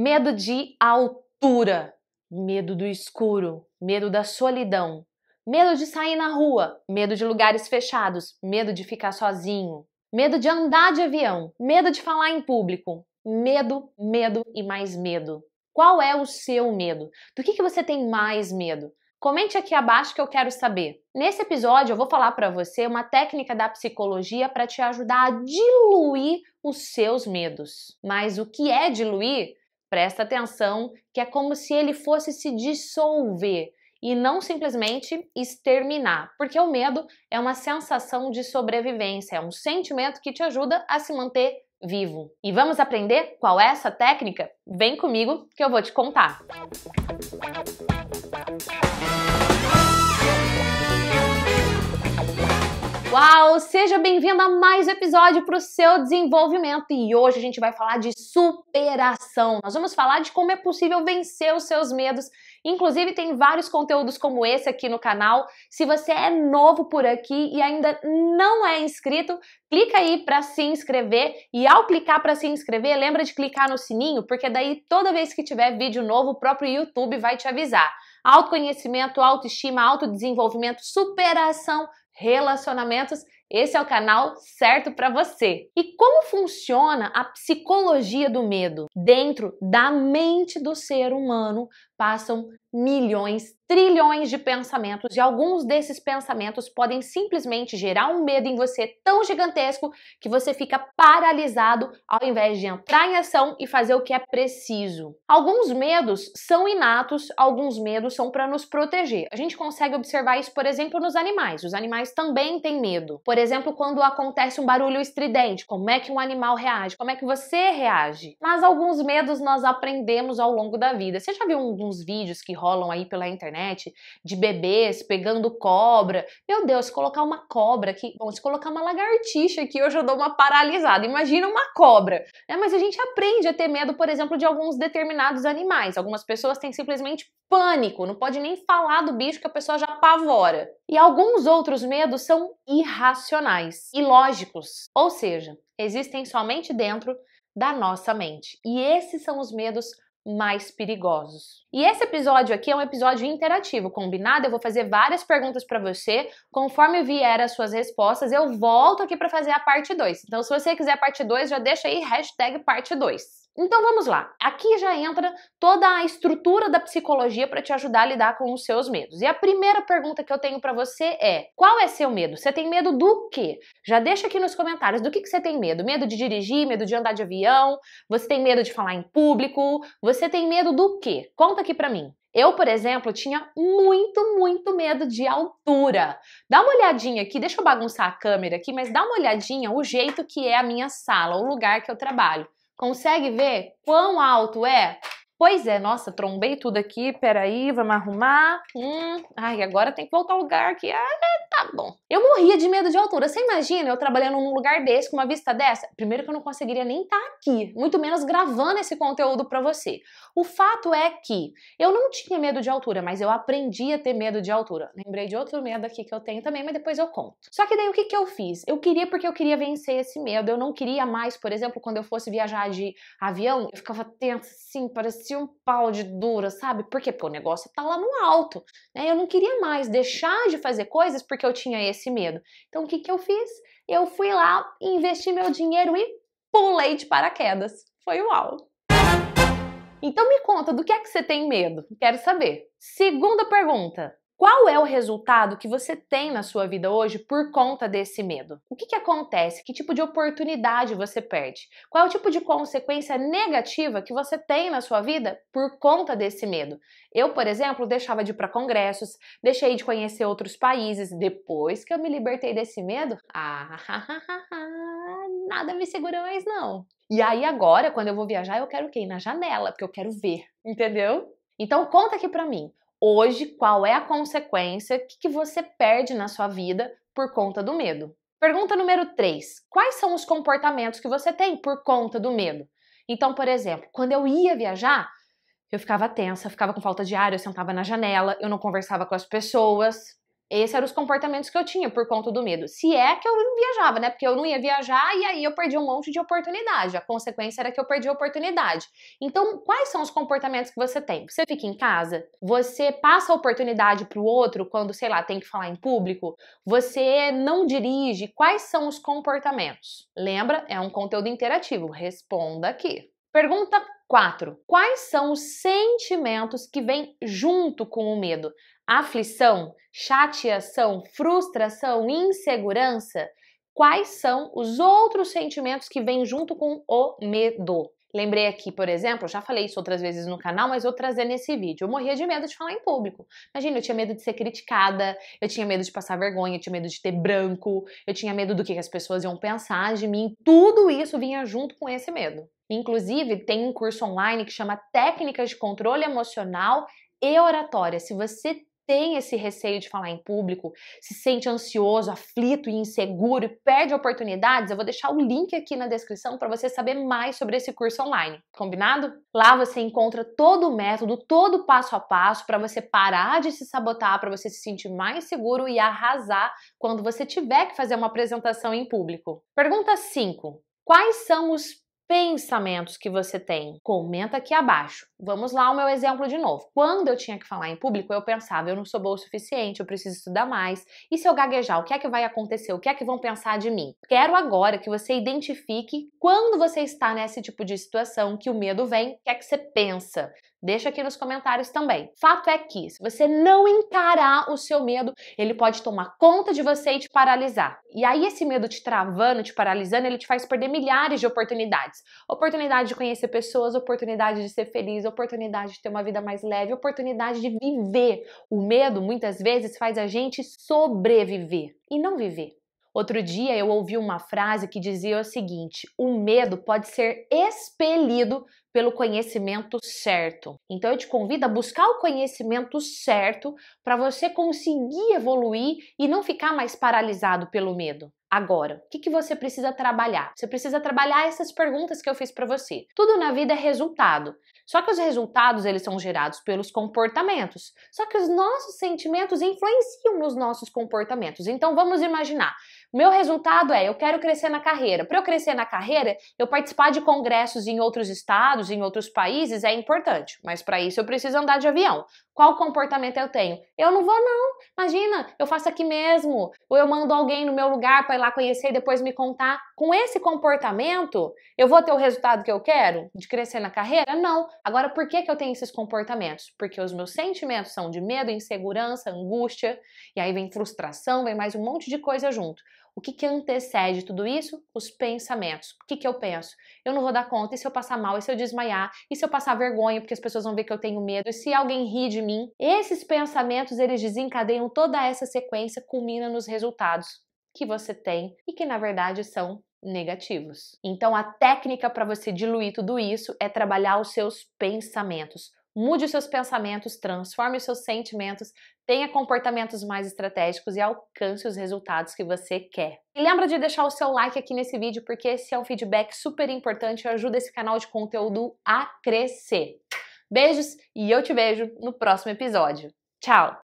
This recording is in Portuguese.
Medo de altura, medo do escuro, medo da solidão, medo de sair na rua, medo de lugares fechados, medo de ficar sozinho, medo de andar de avião, medo de falar em público, medo, medo e mais medo. Qual é o seu medo? Do que, que você tem mais medo? Comente aqui abaixo que eu quero saber. Nesse episódio eu vou falar para você uma técnica da psicologia para te ajudar a diluir os seus medos. Mas o que é diluir? Presta atenção que é como se ele fosse se dissolver e não simplesmente exterminar, porque o medo é uma sensação de sobrevivência, é um sentimento que te ajuda a se manter vivo. E vamos aprender qual é essa técnica? Vem comigo que eu vou te contar. Música Uau! Seja bem-vindo a mais um episódio para o seu desenvolvimento e hoje a gente vai falar de superação. Nós vamos falar de como é possível vencer os seus medos. Inclusive, tem vários conteúdos como esse aqui no canal. Se você é novo por aqui e ainda não é inscrito, clica aí para se inscrever e ao clicar para se inscrever, lembra de clicar no sininho, porque daí toda vez que tiver vídeo novo, o próprio YouTube vai te avisar autoconhecimento, autoestima, autodesenvolvimento, superação relacionamentos, esse é o canal certo para você. E como funciona a psicologia do medo? Dentro da mente do ser humano passam milhões, trilhões de pensamentos e alguns desses pensamentos podem simplesmente gerar um medo em você tão gigantesco que você fica paralisado ao invés de entrar em ação e fazer o que é preciso. Alguns medos são inatos, alguns medos são para nos proteger. A gente consegue observar isso, por exemplo, nos animais. Os animais também têm medo. Por exemplo, quando acontece um barulho estridente, como é que um animal reage? Como é que você reage? Mas alguns medos nós aprendemos ao longo da vida. Você já viu alguns vídeos que rolam aí pela internet de bebês pegando cobra. Meu Deus, se colocar uma cobra aqui, bom, se colocar uma lagartixa aqui, hoje eu dou uma paralisada. Imagina uma cobra. É, mas a gente aprende a ter medo, por exemplo, de alguns determinados animais. Algumas pessoas têm simplesmente pânico, não pode nem falar do bicho que a pessoa já apavora. E alguns outros medos são irracionais, ilógicos, ou seja, existem somente dentro da nossa mente. E esses são os medos mais perigosos. E esse episódio aqui é um episódio interativo, combinado? Eu vou fazer várias perguntas para você, conforme vier as suas respostas, eu volto aqui para fazer a parte 2. Então, se você quiser a parte 2, já deixa aí hashtag parte 2. Então vamos lá. Aqui já entra toda a estrutura da psicologia para te ajudar a lidar com os seus medos. E a primeira pergunta que eu tenho para você é: qual é seu medo? Você tem medo do quê? Já deixa aqui nos comentários do que, que você tem medo. Medo de dirigir, medo de andar de avião, você tem medo de falar em público, você tem medo do quê? Conta aqui para mim. Eu, por exemplo, tinha muito, muito medo de altura. Dá uma olhadinha aqui, deixa eu bagunçar a câmera aqui, mas dá uma olhadinha o jeito que é a minha sala, o lugar que eu trabalho. Consegue ver quão alto é? Pois é, nossa, trombei tudo aqui, peraí, vamos arrumar. Hum, ai, agora tem que voltar ao lugar que. Ah, tá bom. Eu morria de medo de altura. Você imagina eu trabalhando num lugar desse, com uma vista dessa? Primeiro que eu não conseguiria nem estar tá aqui, muito menos gravando esse conteúdo para você. O fato é que eu não tinha medo de altura, mas eu aprendi a ter medo de altura. Lembrei de outro medo aqui que eu tenho também, mas depois eu conto. Só que daí o que, que eu fiz? Eu queria porque eu queria vencer esse medo. Eu não queria mais, por exemplo, quando eu fosse viajar de avião, eu ficava tensa assim, parecia parecia um pau de dura, sabe? Por quê? Porque o negócio tá lá no alto, né? Eu não queria mais deixar de fazer coisas porque eu tinha esse medo. Então o que, que eu fiz? Eu fui lá, investi meu dinheiro e pulei de paraquedas. Foi uau! Então me conta, do que é que você tem medo? Quero saber. Segunda pergunta: qual é o resultado que você tem na sua vida hoje por conta desse medo? O que, que acontece? Que tipo de oportunidade você perde? Qual é o tipo de consequência negativa que você tem na sua vida por conta desse medo? Eu, por exemplo, deixava de ir para congressos, deixei de conhecer outros países. Depois que eu me libertei desse medo, ah, nada me segura mais não. E aí agora, quando eu vou viajar, eu quero quem? Na janela, porque eu quero ver, entendeu? Então conta aqui pra mim, hoje qual é a consequência que, que você perde na sua vida por conta do medo. Pergunta número 3. Quais são os comportamentos que você tem por conta do medo? Então, por exemplo, quando eu ia viajar, eu ficava tensa, ficava com falta de ar, eu sentava na janela, eu não conversava com as pessoas, esses eram os comportamentos que eu tinha por conta do medo. Se é que eu não viajava, né? Porque eu não ia viajar e aí eu perdi um monte de oportunidade. A consequência era que eu perdi a oportunidade. Então, quais são os comportamentos que você tem? Você fica em casa? Você passa a oportunidade para o outro quando, sei lá, tem que falar em público? Você não dirige? Quais são os comportamentos? Lembra, é um conteúdo interativo. Responda aqui. Pergunta 4. Quais são os sentimentos que vêm junto com o medo? aflição, chateação, frustração, insegurança, quais são os outros sentimentos que vêm junto com o medo? Lembrei aqui, por exemplo, já falei isso outras vezes no canal, mas vou trazer nesse vídeo. Eu morria de medo de falar em público. Imagina, eu tinha medo de ser criticada, eu tinha medo de passar vergonha, eu tinha medo de ter branco, eu tinha medo do que as pessoas iam pensar de mim. Tudo isso vinha junto com esse medo. Inclusive, tem um curso online que chama Técnicas de Controle Emocional e Oratória. Se você tem esse receio de falar em público, se sente ansioso, aflito e inseguro e perde oportunidades, eu vou deixar o link aqui na descrição para você saber mais sobre esse curso online, combinado? Lá você encontra todo o método, todo o passo a passo para você parar de se sabotar, para você se sentir mais seguro e arrasar quando você tiver que fazer uma apresentação em público. Pergunta 5. Quais são os pensamentos que você tem? Comenta aqui abaixo. Vamos lá, o meu exemplo de novo. Quando eu tinha que falar em público, eu pensava, eu não sou boa o suficiente, eu preciso estudar mais. E se eu gaguejar, o que é que vai acontecer? O que é que vão pensar de mim? Quero agora que você identifique quando você está nesse tipo de situação que o medo vem, o que é que você pensa? Deixa aqui nos comentários também. Fato é que, se você não encarar o seu medo, ele pode tomar conta de você e te paralisar. E aí esse medo te travando, te paralisando, ele te faz perder milhares de oportunidades. Oportunidade de conhecer pessoas, oportunidade de ser feliz, oportunidade de ter uma vida mais leve, oportunidade de viver. O medo muitas vezes faz a gente sobreviver e não viver. Outro dia eu ouvi uma frase que dizia o seguinte: o medo pode ser expelido pelo conhecimento certo. Então eu te convido a buscar o conhecimento certo para você conseguir evoluir e não ficar mais paralisado pelo medo. Agora, o que, que você precisa trabalhar? Você precisa trabalhar essas perguntas que eu fiz para você. Tudo na vida é resultado. Só que os resultados eles são gerados pelos comportamentos. Só que os nossos sentimentos influenciam nos nossos comportamentos. Então vamos imaginar, meu resultado é, eu quero crescer na carreira. Para eu crescer na carreira, eu participar de congressos em outros estados, em outros países é importante, mas para isso eu preciso andar de avião. Qual comportamento eu tenho? Eu não vou não. Imagina, eu faço aqui mesmo, ou eu mando alguém no meu lugar para ir lá conhecer e depois me contar. Com esse comportamento, eu vou ter o resultado que eu quero de crescer na carreira? Não. Agora, por que que eu tenho esses comportamentos? Porque os meus sentimentos são de medo, insegurança, angústia, e aí vem frustração, vem mais um monte de coisa junto. O que, que antecede tudo isso? Os pensamentos. O que, que eu penso? Eu não vou dar conta, e se eu passar mal, e se eu desmaiar, e se eu passar vergonha, porque as pessoas vão ver que eu tenho medo, e se alguém ri de mim? Esses pensamentos, eles desencadeiam toda essa sequência, culmina nos resultados que você tem e que, na verdade, são negativos. Então, a técnica para você diluir tudo isso é trabalhar os seus pensamentos. Mude os seus pensamentos, transforme os seus sentimentos, tenha comportamentos mais estratégicos e alcance os resultados que você quer. E lembra de deixar o seu like aqui nesse vídeo, porque esse é um feedback super importante e ajuda esse canal de conteúdo a crescer. Beijos e eu te vejo no próximo episódio. Tchau!